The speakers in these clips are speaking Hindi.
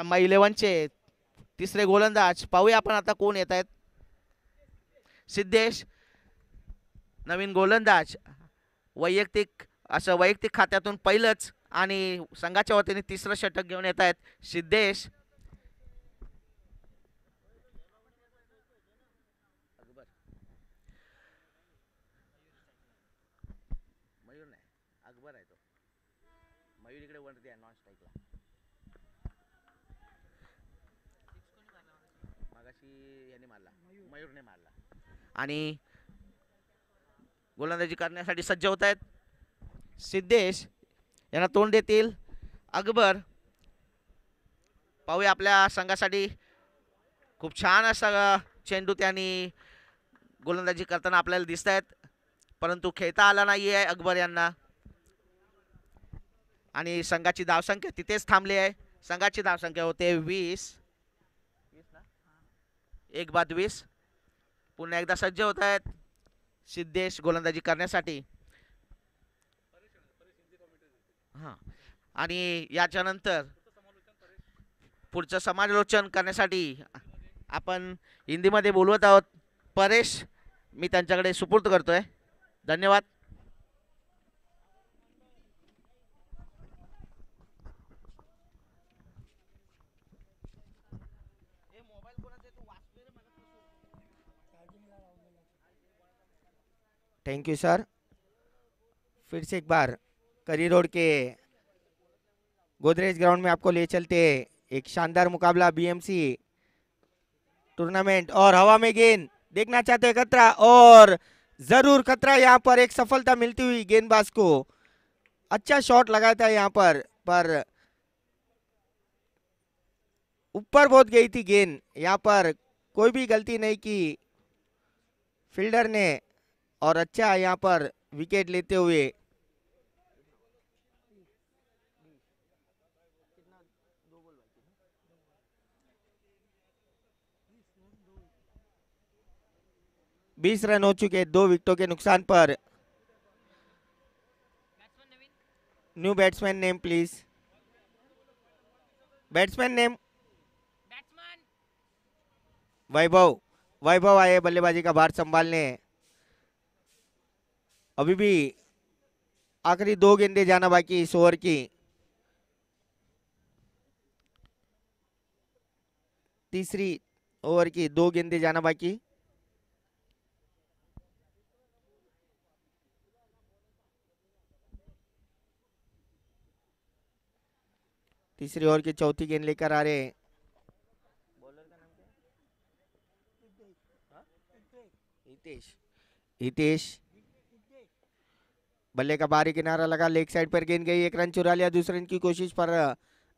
इलेवनचे चे तिसरे गोलंदाज पाहूया आपण आता कोण येत सिद्धेश नवीन गोलंदाज वैयक्तिक असं वैयक्तिक खात्यातून पहिलंच आणि संघाच्या वतीने तिसरं षटक घेऊन येत सिद्धेश आणि गोलंदाजी करण्यासाठी सज्ज होत आहेत सिद्धेश यांना तोंड देतील अकबर पाहूया आपल्या संघासाठी खूप छान असा चेंडू त्यांनी गोलंदाजी करताना आपल्याला दिसत आहेत परंतु खेळता आला नाही आहे अकबर यांना आणि संघाची धावसंख्या तिथेच थांबली आहे संघाची धावसंख्या होते वीस एक बाद वीस पुन्हा एकदा सज्ज होत आहेत सिद्धेश गोलंदाजी करण्यासाठी हां आणि याच्यानंतर पुढचं समालोचन करण्यासाठी आपण हिंदीमध्ये बोलवत आहोत परेश मी त्यांच्याकडे सुपूर्द करतो आहे धन्यवाद थैंक यू सर फिर से एक बार करी रोड के गोदरेज ग्राउंड में आपको ले चलते एक शानदार मुकाबला बीएमसी टूर्नामेंट और हवा में गेंद देखना चाहते हैं खतरा और जरूर खतरा यहाँ पर एक सफलता मिलती हुई गेंदबाज को अच्छा शॉट लगाया था यहाँ पर पर ऊपर बहुत गई थी गेंद यहाँ पर कोई भी गलती नहीं की फील्डर ने और अच्छा यहाँ पर विकेट लेते हुए बीस रन हो चुके दो विकेटों के नुकसान पर new batsman name please batsman name Vaibhav Vaibhav आए बल्लेबाजी का भार संभालने अभी भी आखिरी दो गेंदे जाना बाकी इस ओवर की तीसरी ओवर की दो गेंदे जाना बाकी तीसरी ओवर की चौथी गेंद लेकर आ रहे हितेश हितेश बल्ले का बारी किनारा लगा लेग साइड पर गेंद गई एक रन चुरा लिया दूसरे रन की कोशिश पर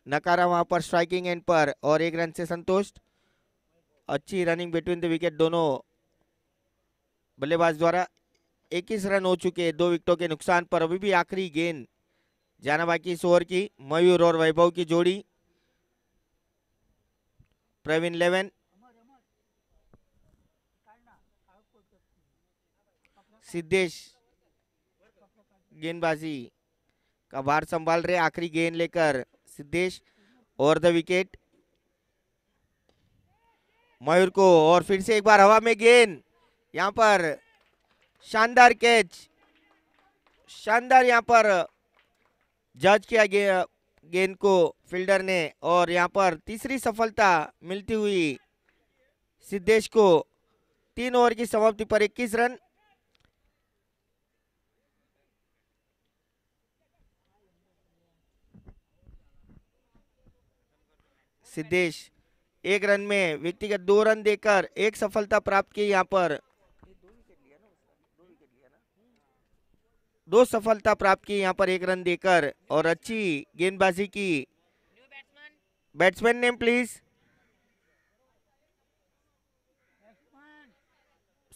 नकारा वहां पर स्ट्राइकिंग एंड पर और एक रन से संतुष्ट अच्छी रनिंग बिटवीन द विकेट दोनों बल्लेबाज द्वारा इक्कीस रन हो चुके दो विकेटों के नुकसान पर अभी भी आखिरी गेंद जाना बाकी इस ओवर की मयूर और वैभव की जोड़ी प्रवीण लेवन सिद्धेश गेंदबाजी का भार संभाल रहे आखिरी गेंद लेकर सिद्धेश और द विकेट मयूर को और फिर से एक बार हवा में गेंद यहां पर शानदार कैच शानदार यहां पर जज किया गया गेंद को फील्डर ने और यहां पर तीसरी सफलता मिलती हुई सिद्धेश को तीन ओवर की समाप्ति पर 21 रन सिद्धेश एक रन में व्यक्तिगत दो रन देकर एक सफलता प्राप्त की यहाँ पर दो सफलता प्राप्त की यहाँ पर एक रन देकर और अच्छी गेंदबाजी की batsman name please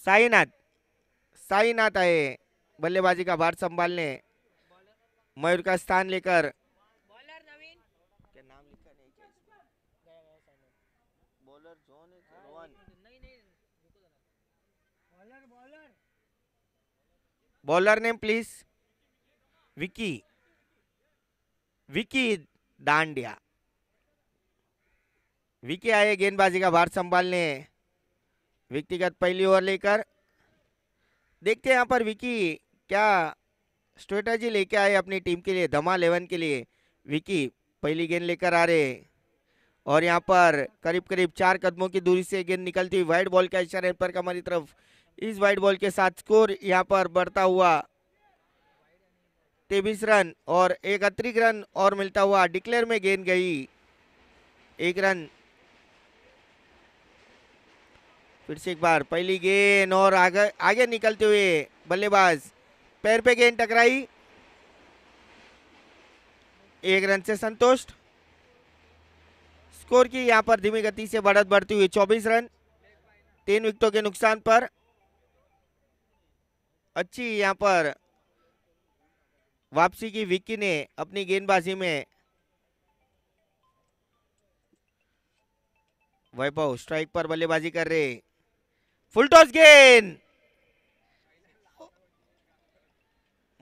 Sainath Sainath आए बल्लेबाजी का भार संभालने मयूर का स्थान लेकर bowler name please Vicky Vicky Dandiya Vicky आए गेंदबाजी का भार संभालने व्यक्तिगत पहली ओवर लेकर देखते हैं यहाँ पर विकी क्या स्ट्रेटजी लेके आए अपनी टीम के लिए धमा इलेवन के लिए विकी पहली गेंद लेकर आ रहे और यहाँ पर करीब करीब चार कदमों की दूरी से गेंद निकलती हुई वाइड बॉल का इशारा पर कमारी तरफ इस वाइड बॉल के साथ स्कोर यहां पर बढ़ता हुआ तेबीस रन और एक अतिरिक्त रन और मिलता हुआ डिक्लेयर में गेंद गई एक रन फिर से एक बार पहली गेंद और आगे आगे निकलते हुए बल्लेबाज पैर पे गेंद टकराई एक रन से संतुष्ट स्कोर की यहां पर धीमी गति से बढ़त बढ़ती हुई 24 रन तीन विकेटों के नुकसान पर अच्छी यहाँ पर वापसी की विक्की ने अपनी गेंदबाजी में वैभव स्ट्राइक पर बल्लेबाजी कर रहे फुल टॉस गेंद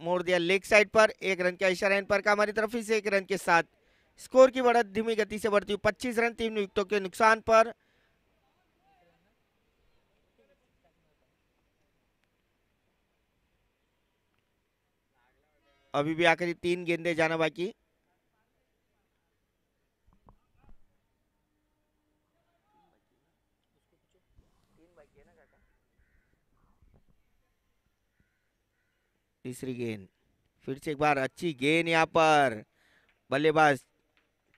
मोड़ दिया लेग साइड पर एक रन का इशारा इन पर का हमारी तरफ से एक रन के साथ स्कोर की बढ़त धीमी गति से बढ़ती हुई 25 रन तीन विकेटों के नुकसान पर अभी भी आखिरी तीन गेंदे जाना बाकी तीसरी गेंद फिर से एक बार अच्छी गेंद यहाँ पर बल्लेबाज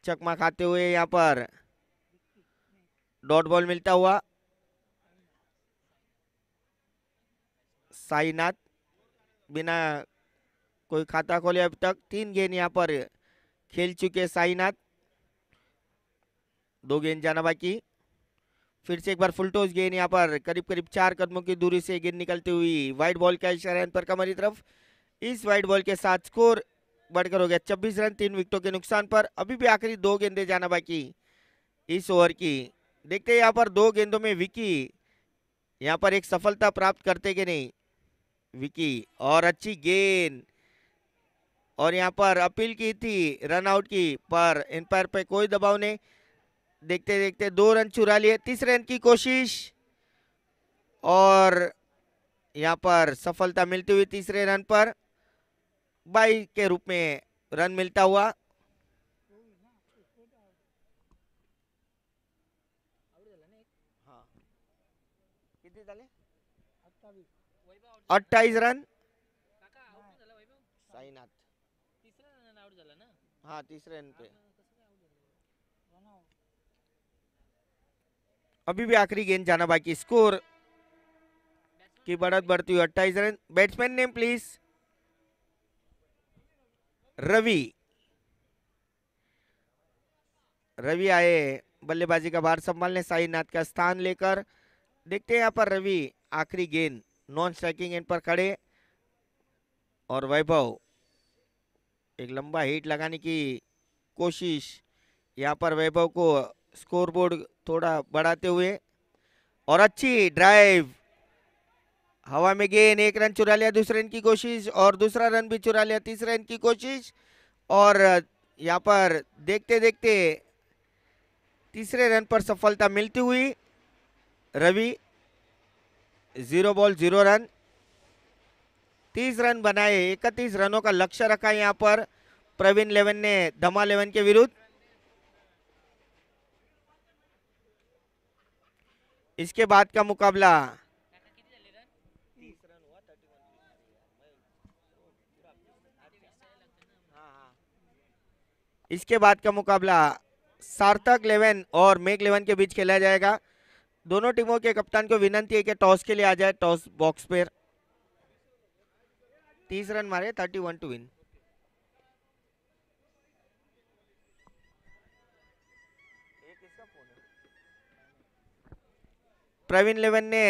चकमा खाते हुए यहाँ पर डॉट बॉल मिलता हुआ साईनाथ बिना कोई खाता खोले अब तक तीन गेंद यहाँ पर खेल चुके साईनाथ दो गेंद जाना बाकी फिर से एक बार फुलटोस गेंद यहाँ पर करीब करीब चार कदमों की दूरी से गेंद निकलती हुई व्हाइट बॉल का इशारा पर की तरफ इस व्हाइट बॉल के साथ स्कोर बढ़कर हो गया छब्बीस रन तीन विकेटों के नुकसान पर अभी भी आखिरी दो गेंदे जाना बाकी इस ओवर की देखते यहाँ पर दो गेंदों में विकी यहाँ पर एक सफलता प्राप्त करते कि नहीं विकी और अच्छी गेंद और यहाँ पर अपील की थी रनआउट की पर एम्पायर पे कोई दबाव नहीं देखते देखते दो रन चुरा लिए तीसरे रन की कोशिश और यहाँ पर सफलता मिलती हुई तीसरे रन पर बाई के रूप में रन मिलता हुआ हाँ। अट्ठाईस रन हाँ तीसरे रन पे अभी भी आखिरी गेंद जाना बाकी स्कोर की बढ़त बढ़ती हुई अट्ठाईस run batsman name please Ravi Ravi आए बल्लेबाजी का भार संभालने साई नाथ का स्थान लेकर देखते हैं यहाँ पर रवि आखिरी गेंद नॉन स्ट्राइकिंग एंड पर खड़े और वैभव एक लंबा हिट लगाने की कोशिश यहाँ पर वैभव को स्कोरबोर्ड थोड़ा बढ़ाते हुए और अच्छी ड्राइव हवा में गेंद एक रन चुरा लिया दूसरे रन की कोशिश और दूसरा रन भी चुरा लिया तीसरे रन की कोशिश और यहाँ पर देखते देखते तीसरे रन पर सफलता मिलती हुई Ravi zero ball zero run तीस रन बनाए इकतीस रनों का लक्ष्य रखा यहाँ पर प्रवीण लेवन ने धमा लेवन के विरुद्ध इसके बाद का मुकाबला इसके बाद का मुकाबला सार्थक लेवन और मेक लेवन के बीच खेला जाएगा दोनों टीमों के कप्तान को विनंती है कि टॉस के लिए आ जाए टॉस बॉक्स पर तीस रन मारे thirty one to win Praveen eleven ने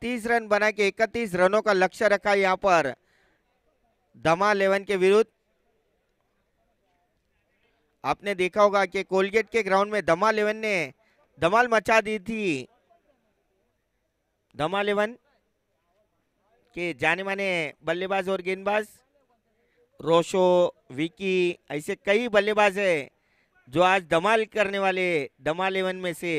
तीस रन बना के इकतीस रनों का लक्ष्य रखा यहां पर दमा लेवन के विरुद्ध आपने देखा होगा कि कोलगेट के ग्राउंड में दमा लेवन ने धमाल मचा दी थी दमा लेवन के जाने माने बल्लेबाज और गेंदबाज रोशो विकी ऐसे कई बल्लेबाज हैं जो आज धमाल करने वाले धमाल एवन में से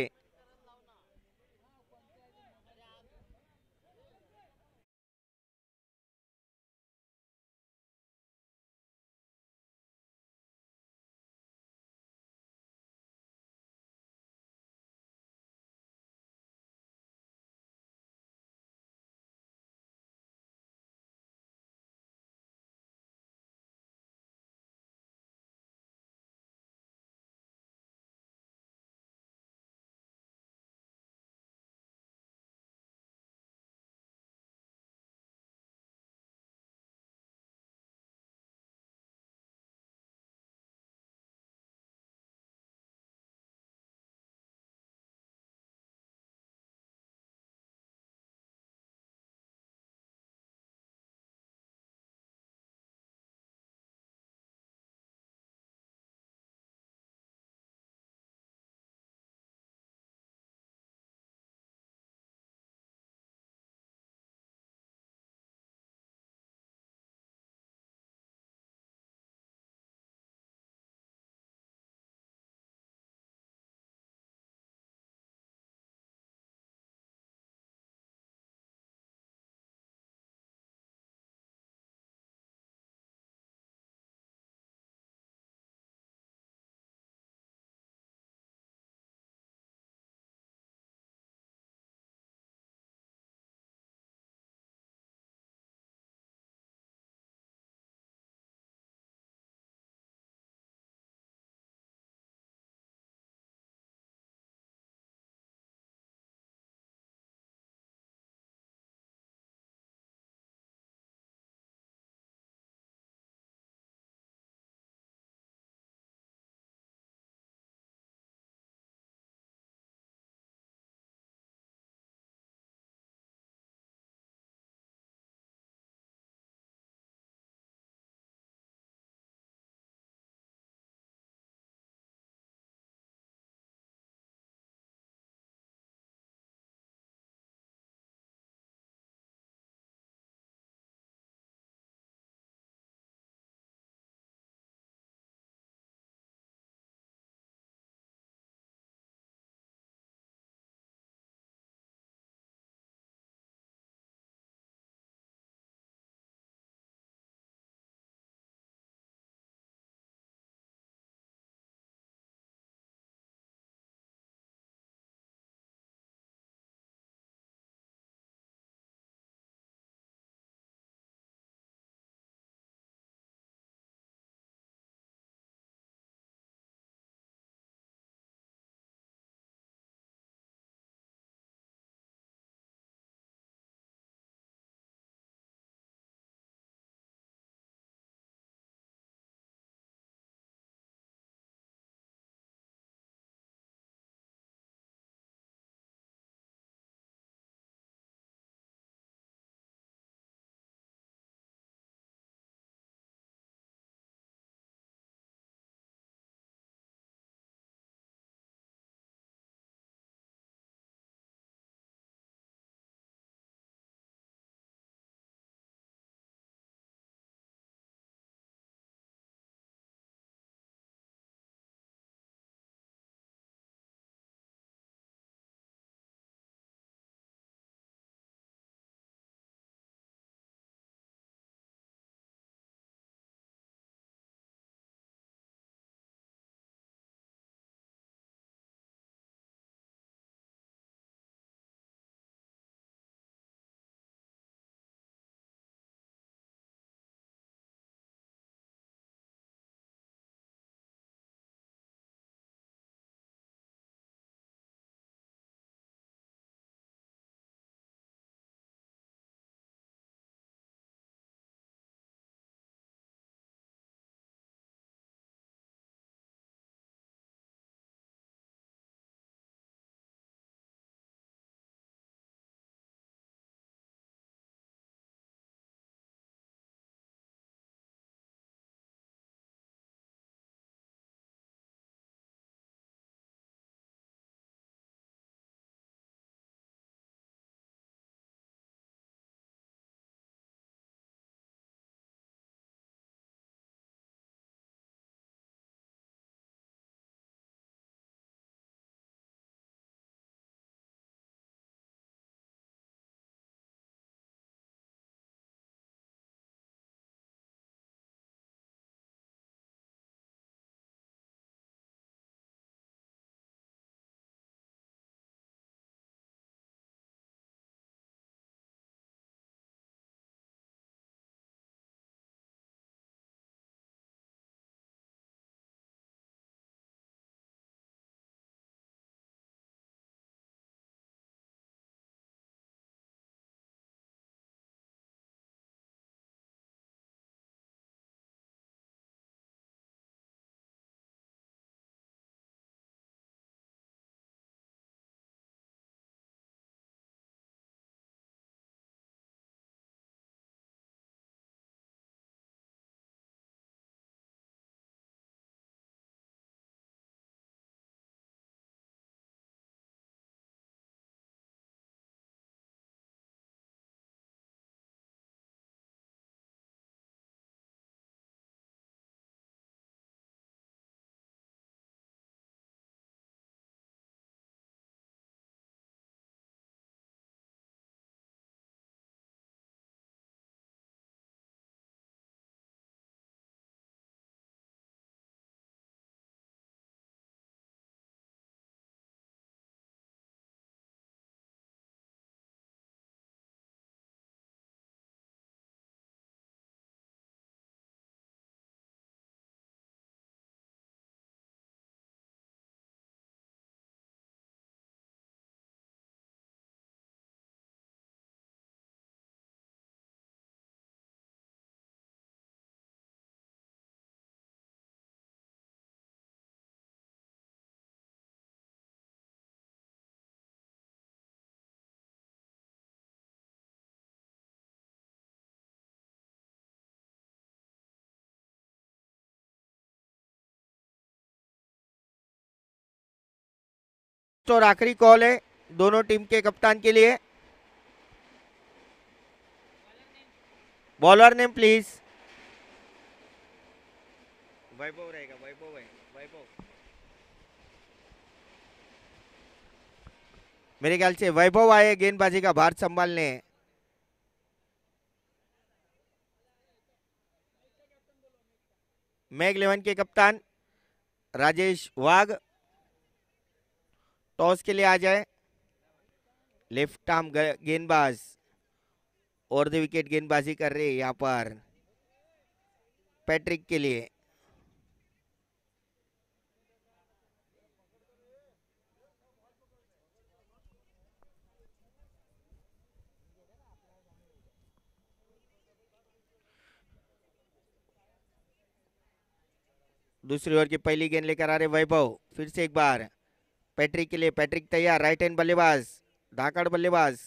तो और आखिरी कॉल है दोनों टीम के कप्तान के लिए बॉलर नेम प्लीज वैभव रहेगा वैभव है वैभव मेरे ख्याल से वैभव आए गेंदबाजी का भार संभालने मैग इलेवन के कप्तान राजेश वाघ टॉस के लिए आ जाए लेफ्ट आर्म गेंदबाज और द विकेट गेंदबाजी कर रहे यहाँ पर पैट्रिक के लिए दूसरी ओवर की पहली गेंद लेकर आ रहे वैभव फिर से एक बार पैट्रिक के लिए पैट्रिक तैयार राइट हैंड बल्लेबाज धाकड़ बल्लेबाज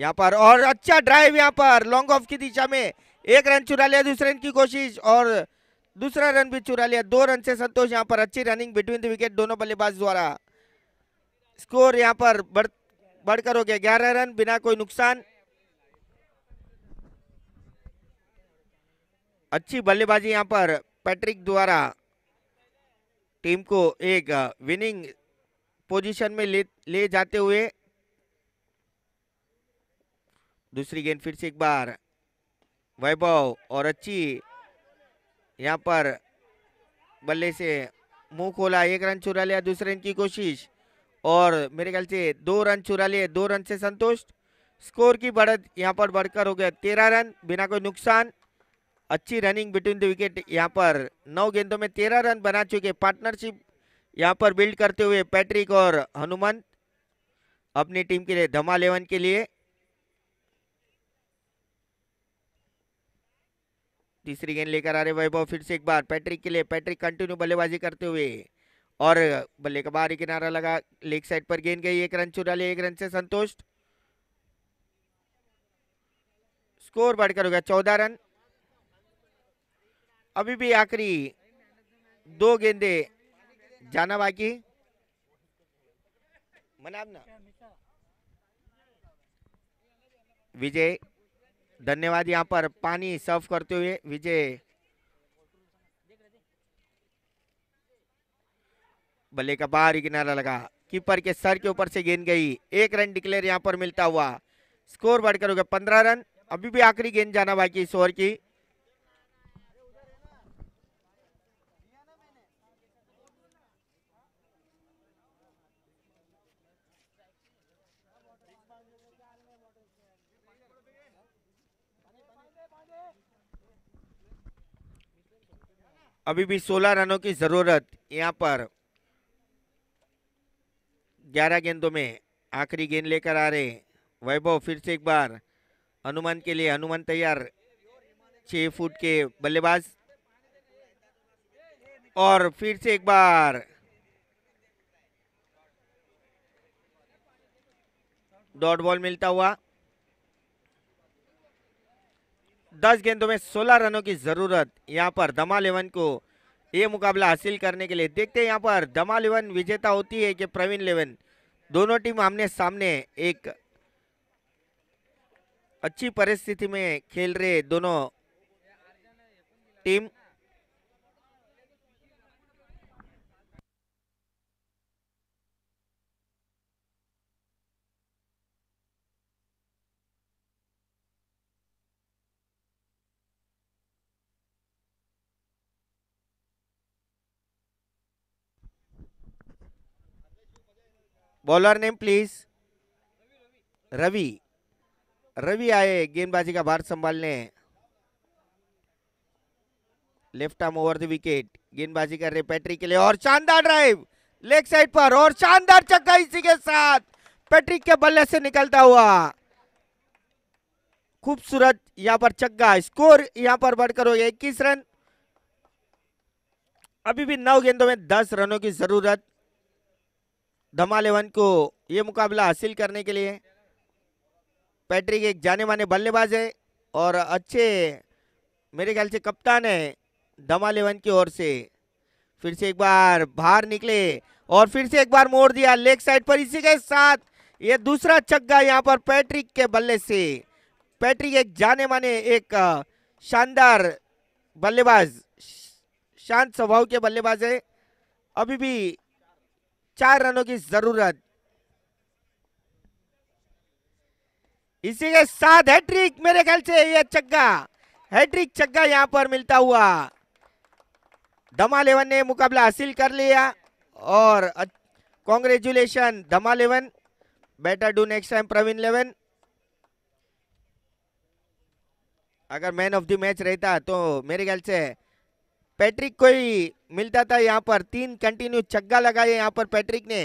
यहाँ पर और अच्छा ड्राइव यहाँ पर लॉन्ग ऑफ की दिशा में एक रन चुरा लिया दूसरे रन की कोशिश और दूसरा रन भी चुरा लिया दो रन से संतोष यहाँ पर अच्छी रनिंग बिटवीन द विकेट दोनों बल्लेबाज द्वारा स्कोर यहाँ पर बढ़ बढ़कर हो गया ग्यारह रन बिना कोई नुकसान अच्छी बल्लेबाजी यहाँ पर पैट्रिक द्वारा टीम को एक विनिंग uh, पोजीशन में ले ले जाते हुए दूसरी गेंद फिर से एक बार वैभव और अच्छी यहां पर बल्ले से मुंह खोला एक रन चुरा लिया दूसरे रन की कोशिश और मेरे ख्याल से दो रन चुरा लिए दो रन से संतुष्ट स्कोर की बढ़त यहाँ पर बढ़कर हो गया तेरह रन बिना कोई नुकसान अच्छी रनिंग बिटवीन द विकेट यहाँ पर नौ गेंदों में तेरह रन बना चुके पार्टनरशिप यहाँ पर बिल्ड करते हुए पैट्रिक और हनुमंत अपनी टीम के लिए धमा लेवन के लिए तीसरी गेंद लेकर आ रहे वैभव फिर से एक बार पैट्रिक के लिए पैट्रिक कंटिन्यू बल्लेबाजी करते हुए और बल्ले का बाहरी किनारा लगा लेग साइड पर गेंद गई एक रन चुरा लिया एक रन से संतुष्ट स्कोर बढ़कर हो गया चौदह रन अभी भी आखिरी दो गेंदे जाना बाकी मना ना विजय धन्यवाद यहाँ पर पानी सर्व करते हुए विजय बल्ले का बाहरी किनारा लगा कीपर के सर के ऊपर से गेंद गई एक रन डिक्लेयर यहाँ पर मिलता हुआ स्कोर बढ़कर हो गया पंद्रह रन अभी भी आखिरी गेंद जाना बाकी इस ओवर की अभी भी 16 रनों की ज़रूरत यहाँ पर 11 गेंदों में आखिरी गेंद लेकर आ रहे वैभव फिर से एक बार हनुमान के लिए हनुमान तैयार छ फुट के बल्लेबाज और फिर से एक बार डॉट बॉल मिलता हुआ 10 गेंदों में 16 रनों की ज़रूरत यहाँ पर दमा लेवन को ये मुकाबला हासिल करने के लिए देखते हैं यहाँ पर दमा लेवन विजेता होती है कि प्रवीण लेवन दोनों टीम आमने सामने एक अच्छी परिस्थिति में खेल रहे दोनों team bowler name please Ravi Ravi आए गेंदबाजी का भार संभालने left arm over the wicket गेंदबाजी कर रहे पैट्रिक के लिए और शानदार ड्राइव लेग साइड पर और शानदार चक्का इसी के साथ पैट्रिक के बल्ले से निकलता हुआ खूबसूरत यहां पर चक्का स्कोर यहां पर बढ़कर हो गया इक्कीस रन अभी भी नौ गेंदों में दस रनों की जरूरत धमाल एवन को ये मुकाबला हासिल करने के लिए पैट्रिक एक जाने माने बल्लेबाज है और अच्छे मेरे ख्याल से कप्तान है धमाल लेवन की ओर से फिर से एक बार बाहर निकले और फिर से एक बार मोड़ दिया लेग साइड पर इसी के साथ ये दूसरा छग्गा यहाँ पर पैट्रिक के बल्ले से पैट्रिक एक जाने माने एक शानदार बल्लेबाज शांत स्वभाव के बल्लेबाज है अभी भी चार रनों की जरूरत इसी के साथ हैट्रिक मेरे ख्याल से ये चक्का हैट्रिक चक्का यहां पर मिलता हुआ धमा लेवन ने मुकाबला हासिल कर लिया और congratulation Dhama eleven better do next time Praveen eleven अगर मैन ऑफ द मैच रहता तो मेरे ख्याल से पैट्रिक को ही मिलता था यहाँ पर तीन कंटिन्यू छग्गा लगाए यहाँ पर पैट्रिक ने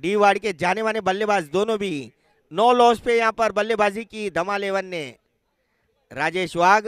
डी वार्ड के जाने वाने बल्लेबाज दोनों भी नौ लॉस पे यहाँ पर बल्लेबाजी की धमा लेवन ने राजेश वाघ